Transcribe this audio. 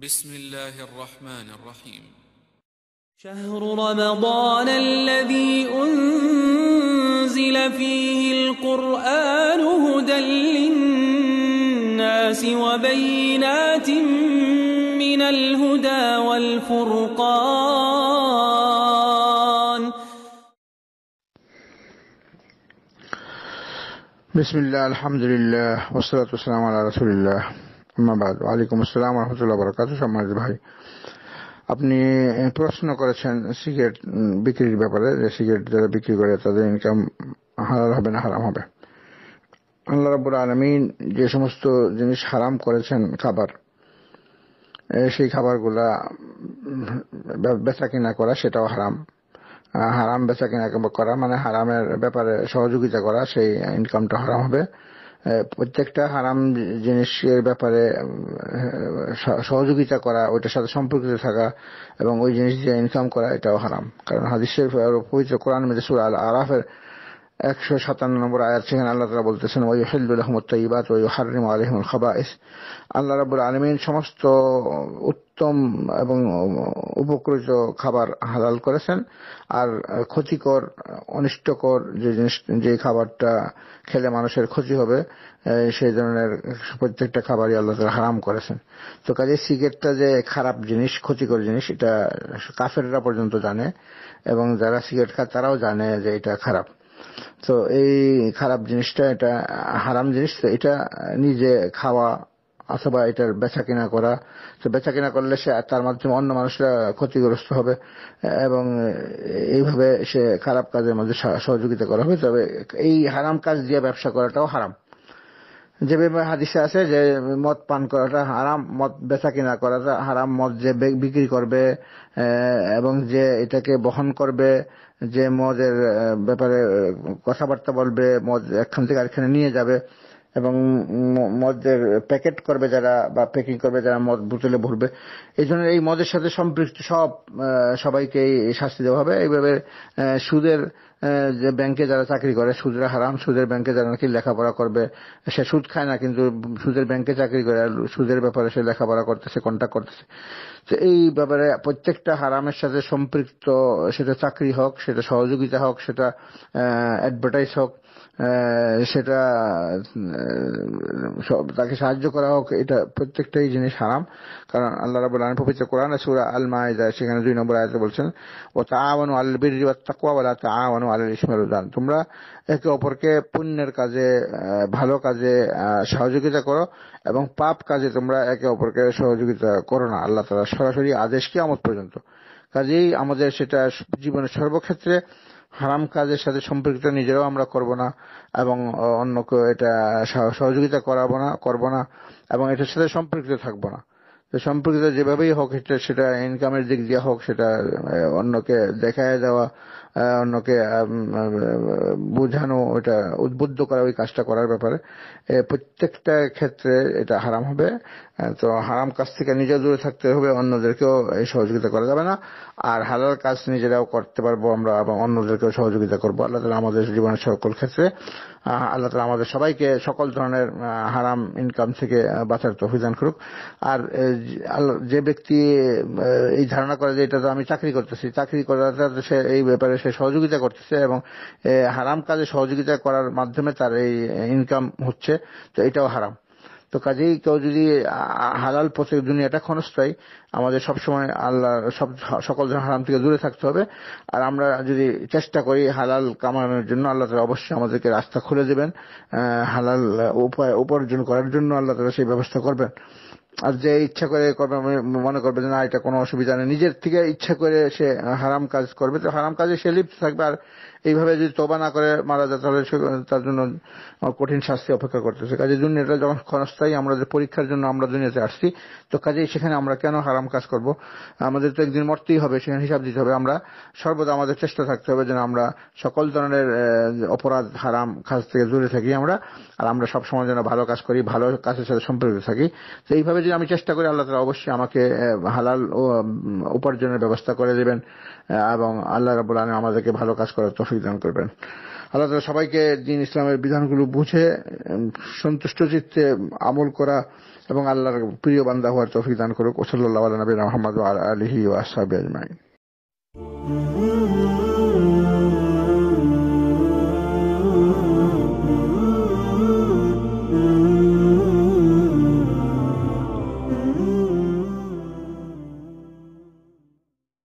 بسم الله الرحمن الرحيم شهر رمضان الذي أنزل فيه القرآن هدى للناس وبينات من الهدى والفرقان بسم الله الحمد لله والصلاة والسلام على رسول الله মাবাদ ওয়ালাইকুম আসসালাম রহমতুল্লাহ বরকাত সম্মানিত ভাই আপনি প্রশ্ন করেছেন সিগারেট বিক্রির ব্যাপারে যে সিগারেট যারা বিক্রি করে তাদের ইনকাম হারাল হবে না হারাম হবে আল্লাহ রাবুল আলমিন যে সমস্ত জিনিস হারাম করেছেন খাবার সেই খাবারগুলা বেচা কিনা করা সেটাও হারাম হারাম বেচা কিনা করা মানে হারামের ব্যাপারে সহযোগিতা করা সেই ইনকামটা হারাম হবে প্রত্যেকটা হারাম জিনিসের ব্যাপারে সহযোগিতা করা ওইটার সাথে সম্পর্কিত থাকা এবং ওই জিনিস দিয়ে ইনকাম করা এটাও হারাম কারণ হাদিসের পবিত্র কোরআন মেজসুর আল আরাফের একশো সাতান্ন নম্বর আয়াত সেখানে আল্লাহ তালা বলতেছেন ওই হেল্লুল আহমদ তৈবাত ওই হারিম আলহমুল খাবাইস আল্লাহ রাবুল আলমিন সমস্ত উত্তম এবং উপকৃত খাবার হালাল করেছেন আর ক্ষতিকর অনিষ্টকর যে জিনিস যে খাবারটা খেলে মানুষের ক্ষতি হবে সেই ধরনের প্রত্যেকটা খাবারই আল্লাহ তালা হারাম করেছেন তো কাজে সিগারেটটা যে খারাপ জিনিস ক্ষতিকর জিনিস এটা কাফেররা পর্যন্ত জানে এবং যারা সিগারেট খায় তারাও জানে যে এটা খারাপ তো এই খারাপ জিনিসটা এটা হারাম জিনিস তো এটা নিজে খাওয়া অথবা এটার বেচা কিনা করা তো বেচা কিনা করলে সে তার মাধ্যমে অন্য মানুষরা ক্ষতিগ্রস্ত হবে এবং এইভাবে সে খারাপ কাজের মধ্যে সহযোগিতা করা হবে তবে এই হারাম কাজ দিয়ে ব্যবসা করাটাও হারাম যেভাবে হাদিসে আছে যে মদ পান করাটা হারাম মদ বেচা কিনা করাটা হারাম মদ যে বিক্রি করবে এবং যে এটাকে বহন করবে যে মদের ব্যাপারে কথাবার্তা বলবে মদ একখান থেকে আরেকখানে নিয়ে যাবে এবং মদের প্যাকেট করবে যারা বা প্যাকিং করবে যারা মদ বোতলে ভরবে এই জন্য এই মদের সাথে সম্পৃক্ত সব সবাইকে শাস্তি দেওয়া হবে এইভাবে সুদের যে ব্যাংকে যারা চাকরি করে সুদের হারাম সুদের ব্যাংকে যারা নাকি লেখাপড়া করবে সে সুদ খায় না কিন্তু সুদের ব্যাংকে চাকরি করে সুদের ব্যাপারে সে লেখাপড়া করতেছে কন্ট্যাক্ট করতেছে তো এই ব্যাপারে প্রত্যেকটা হারামের সাথে সম্পৃক্ত সেটা চাকরি হোক সেটা সহযোগিতা হোক সেটা অ্যাডভার্টাইজ হোক সেটা তাকে সাহায্য করা হোক এটা প্রত্যেকটাই জিনিস হারাম কারণ আল্লাহ রাবুল আলম পবিত্র কোরআন সুরা আল মায়দা সেখানে দুই নম্বর আয়তে বলছেন ও তা তাওয়ানু আল বীর তাকুয়া বলা তাওয়ানু আল ইসমের উদ্দান তোমরা একে অপরকে পুণ্যের কাজে ভালো কাজে সহযোগিতা করো এবং পাপ কাজে তোমরা একে অপরকে সহযোগিতা করো না আল্লাহ তালা সরাসরি আদেশ কি আমত পর্যন্ত কাজেই আমাদের সেটা জীবনের সর্বক্ষেত্রে হারাম কাজের সাথে সম্পর্কিত নিজেরাও আমরা করব না এবং অন্যকে এটা সহযোগিতা করাবো না করব না এবং এটার সাথে সম্পর্কিত থাকবো না তো সম্পর্কিত যেভাবেই হোক সেটা সেটা ইনকামের দিক দিয়ে হোক সেটা অন্যকে দেখায় দেওয়া অন্যকে বোঝানো এটা উদ্বুদ্ধ করা ওই কাজটা করার ব্যাপারে প্রত্যেকটা ক্ষেত্রে এটা হারাম হবে তো হারাম কাজ থেকে নিজে দূরে থাকতে হবে অন্যদেরকেও এই সহযোগিতা করা যাবে না আর হালাল কাজ নিজেরাও করতে পারবো আমরা এবং অন্যদেরকেও সহযোগিতা করবো আল্লাহ তালা আমাদের জীবনের সকল ক্ষেত্রে আল্লাহ তালা আমাদের সবাইকে সকল ধরনের হারাম ইনকাম থেকে বাঁচার তফিদান করুক আর যে ব্যক্তি এই ধারণা করে যে এটা তো আমি চাকরি করতেছি চাকরি করাটা সে এই ব্যাপারে সে সহযোগিতা করতেছে এবং হারাম কাজে সহযোগিতা করার মাধ্যমে তার এই ইনকাম হচ্ছে তো এটাও হারাম তো কাজেই কেউ যদি হালাল পথে দুনিয়াটা ক্ষণস্থায়ী আমাদের সবসময় আল্লাহ সব সকল হারাম থেকে দূরে থাকতে হবে আর আমরা যদি চেষ্টা করি হালাল কামানোর জন্য আল্লাহ তালা অবশ্যই আমাদেরকে রাস্তা খুলে দেবেন হালাল উপায় উপার্জন করার জন্য আল্লাহ তালা সেই ব্যবস্থা করবেন আর যে ইচ্ছা করে করবে মনে করবে যে না এটা কোনো অসুবিধা নেই নিজের থেকে ইচ্ছা করে সে হারাম কাজ করবে তো হারাম কাজে সে লিপ্ত থাকবে আর এইভাবে যদি তোবা না করে মারা যায় তাহলে তার জন্য কঠিন শাস্তি অপেক্ষা করতেছে কাজে দুনিয়াটা যখন ক্ষণস্থায়ী আমরা যে পরীক্ষার জন্য আমরা দুনিয়াতে আসছি তো কাজেই সেখানে আমরা কেন হারাম কাজ করব আমাদের তো একদিন মরতেই হবে সেখানে হিসাব দিতে হবে আমরা সর্বদা আমাদের চেষ্টা থাকতে হবে যেন আমরা সকল ধরনের অপরাধ হারাম কাজ থেকে দূরে থাকি আমরা আর আমরা সবসময় যেন ভালো কাজ করি ভালো কাজের সাথে সম্পর্কিত থাকি তো এইভাবে যে আমি চেষ্টা করি আল্লাহ তালা অবশ্যই আমাকে হালাল উপার্জনের ব্যবস্থা করে দেবেন এবং আল্লাহ রাবুল আলম আমাদেরকে ভালো কাজ করার তফিক দান করবেন আল্লাহ তালা সবাইকে দিন ইসলামের বিধানগুলো বুঝে সন্তুষ্ট চিত্তে আমল করা এবং আল্লাহর প্রিয় বান্দা হওয়ার তফিক দান করুক ওসল্লাহ আলী মোহাম্মদ আলহি ওয়াসাবি আজমাইন